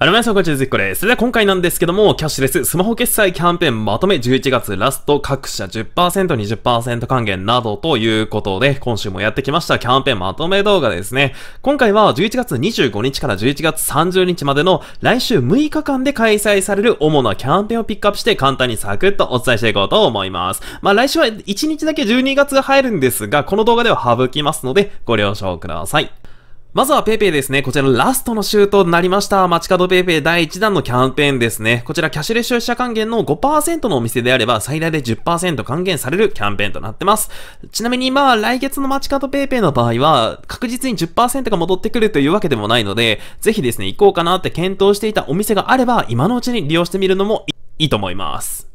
あら皆さん、こんにちは、ずっこです。それでは今回なんですけども、キャッシュレススマホ決済キャンペーンまとめ11月ラスト各社10%、20%還元などということで、今週もやってきましたキャンペーンまとめ動画ですね。今回は11月25日から11月30日までの来週6日間で開催される主なキャンペーンをピックアップして簡単にサクッとお伝えしていこうと思います。まあ来週は1日だけ12月が入るんですが、この動画では省きますので、ご了承ください。まずは PayPay ですね。こちらラストのシュートになりました。街角 PayPay 第1弾のキャンペーンですね。こちらキャッシュレス消費者還元の5%のお店であれば最大で10%還元されるキャンペーンとなってます。ちなみにまあ来月の街角 PayPay の場合は確実に10%が戻ってくるというわけでもないので、ぜひですね、行こうかなって検討していたお店があれば今のうちに利用してみるのもいいと思います。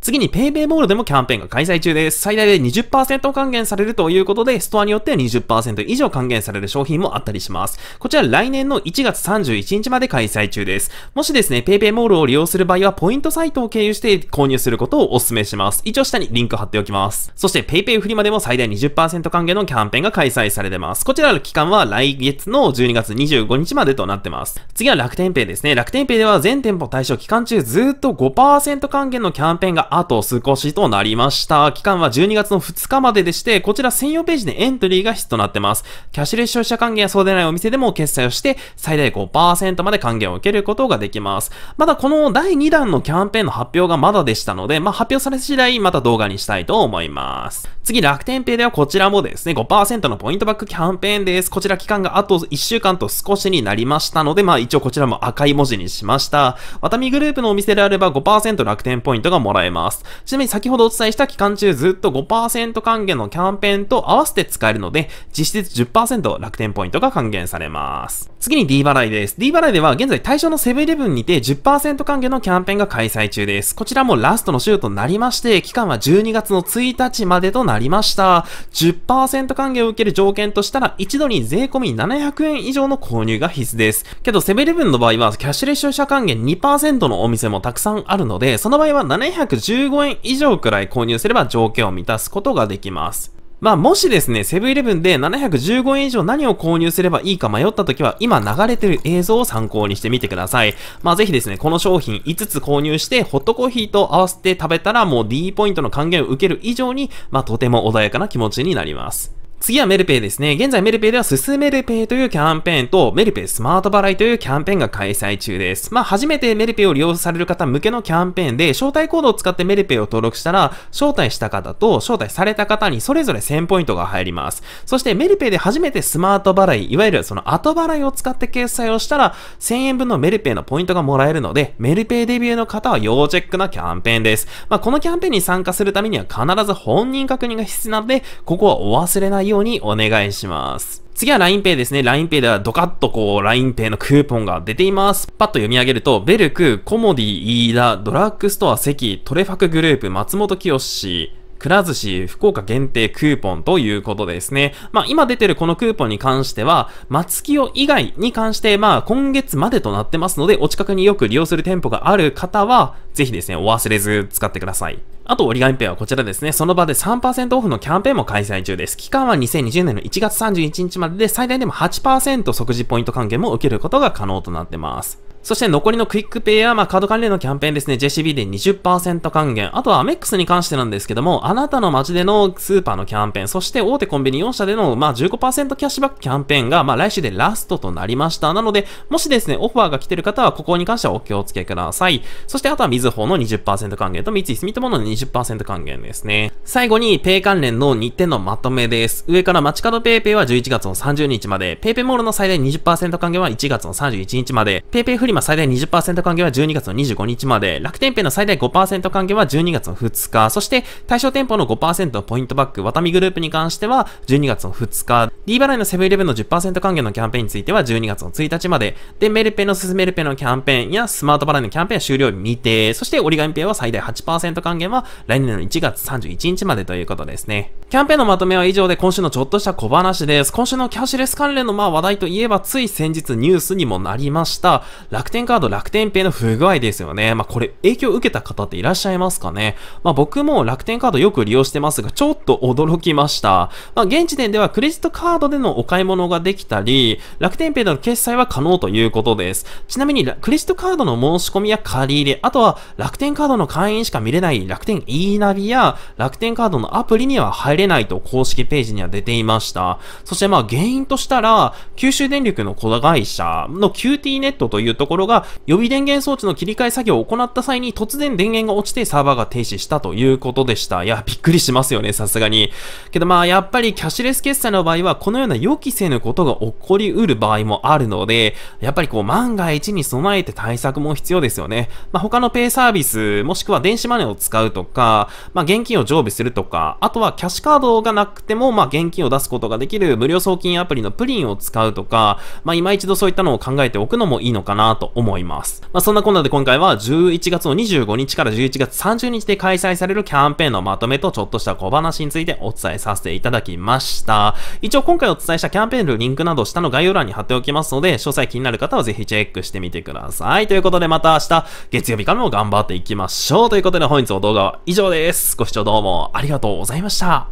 次に PayPay モールでもキャンペーンが開催中です。最大で20%還元されるということで、ストアによっては20%以上還元される商品もあったりします。こちら来年の1月31日まで開催中です。もしですね、PayPay モールを利用する場合は、ポイントサイトを経由して購入することをお勧めします。一応下にリンク貼っておきます。そして PayPay フリマでも最大20%還元のキャンペーンが開催されてます。こちらの期間は来月の12月25日までとなってます。次は楽天 Pay ですね。楽天 Pay では全店舗対象期間中ずっと5%還元のキャンペーンがあと少しとなりました。期間は12月の2日まででして、こちら専用ページでエントリーが必須となってます。キャッシュレス消費者還元やそうでないお店でも決済をして、最大5%まで還元を受けることができます。まだこの第2弾のキャンペーンの発表がまだでしたので、まあ、発表され次第また動画にしたいと思います。次、楽天ペイではこちらもですね、5%のポイントバックキャンペーンです。こちら期間があと1週間と少しになりましたので、まあ一応こちらも赤い文字にしました。ワタミグループのお店であれば5%楽天ポイントがもらえます。ます。ちなみに先ほどお伝えした期間中ずっと5%還元のキャンペーンと合わせて使えるので、実質10%楽天ポイントが還元されます。次に D 払いです。D 払いでは現在対象のセブンイレブンにて10%還元のキャンペーンが開催中です。こちらもラストの週となりまして、期間は12月の1日までとなりました。10%還元を受ける条件としたら、一度に税込700円以上の購入が必須です。けどセブンイレブンの場合はキャッシュレス消費者還元2%のお店もたくさんあるので、その場合は715円以上くらい購入すれば条件を満たすことができます。まあ、もしですね、セブンイレブンで715円以上何を購入すればいいか迷った時は、今流れてる映像を参考にしてみてください。まあ、ぜひですね、この商品5つ購入して、ホットコーヒーと合わせて食べたら、もう D ポイントの還元を受ける以上に、まあ、とても穏やかな気持ちになります。次はメルペイですね。現在メルペイでは進めメルペイというキャンペーンとメルペイスマート払いというキャンペーンが開催中です。まあ初めてメルペイを利用される方向けのキャンペーンで招待コードを使ってメルペイを登録したら招待した方と招待された方にそれぞれ1000ポイントが入ります。そしてメルペイで初めてスマート払い、いわゆるその後払いを使って決済をしたら1000円分のメルペイのポイントがもらえるのでメルペイデビューの方は要チェックなキャンペーンです。まあこのキャンペーンに参加するためには必ず本人確認が必須なのでここはお忘れないようにお願いします。次は LINEPay ですね。LINEPay ではドカッとこう LINEPay のクーポンが出ています。パッと読み上げると、ベルク、コモディ、イーダ、ドラッグストア、キ、トレファクグループ、松本清、志、くら寿司、福岡限定クーポンということですね。まあ、今出てるこのクーポンに関しては、松清以外に関して、まあ、今月までとなってますので、お近くによく利用する店舗がある方は、ぜひですね、お忘れず使ってください。あと折り紙ペンはこちらですね、その場で3%オフのキャンペーンも開催中です。期間は2020年の1月31日までで、最大でも8%即時ポイント還元も受けることが可能となってます。そして残りのクイックペイや、まあ、カード関連のキャンペーンですね、JCB で20%還元。あとはアメックスに関してなんですけども、あなたの街でのスーパーのキャンペーン、そして大手コンビニ4社での、まあ、15%キャッシュバックキャンペーンが、まあ、来週でラストとなりました。なので、もしですね、オファーが来てる方は、ここに関してはお気をつけください。そしてあとはみずほの20%還元と三井住友の20%還元ですね。最後に、ペイ関連の日程のまとめです。上から街角ペイペイは11月の30日まで、ペイペイモールの最大20%還元は1月の31日まで、ペイペイフリマ今最大20%還元は12月の25日まで、楽天ペイの最大5%還元は12月の2日、そして対象店舗の5%のポイントバック、ワタミグループに関しては12月の2日、D 払いのセブンイレブンの10%還元のキャンペーンについては12月の1日まで、で、メルペイの進めるペイのキャンペーンやスマート払いのキャンペーン終了日未定、そして折り紙ペイは最大8%還元は来年の1月31日までということですね。キャンペーンのまとめは以上で今週のちょっとした小話です。今週のキャッシュレス関連のまあ話題といえばつい先日ニュースにもなりました。楽楽天カード、楽天ペイの不具合ですよね。まあ、これ影響を受けた方っていらっしゃいますかね。まあ、僕も楽天カードよく利用してますが、ちょっと驚きました。まあ、現時点ではクレジットカードでのお買い物ができたり、楽天ペイでの決済は可能ということです。ちなみに、クレジットカードの申し込みや借り入れ、あとは楽天カードの会員しか見れない楽天 e ナビや楽天カードのアプリには入れないと公式ページには出ていました。そしてまあ原因としたら、九州電力の子会社の QT ネットというとところが、予備電源装置の切り替え作業を行った際に突然電源が落ちてサーバーが停止したということでした。いや、びっくりしますよね、さすがに。けどまあ、やっぱりキャッシュレス決済の場合は、このような予期せぬことが起こりうる場合もあるので、やっぱりこう、万が一に備えて対策も必要ですよね。まあ、他のペイサービス、もしくは電子マネーを使うとか、まあ、現金を常備するとか、あとはキャッシュカードがなくても、まあ、現金を出すことができる無料送金アプリのプリンを使うとか、まあ、今一度そういったのを考えておくのもいいのかなと思います。まあ、そんなこんなで今回は11月の25日から11月30日で開催されるキャンペーンのまとめとちょっとした小話についてお伝えさせていただきました。一応今回お伝えしたキャンペーンのリンクなど下の概要欄に貼っておきますので、詳細気になる方はぜひチェックしてみてください。ということでまた明日、月曜日からも頑張っていきましょう。ということで本日の動画は以上です。ご視聴どうもありがとうございました。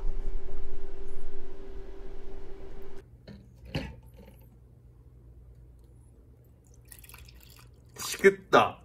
しくった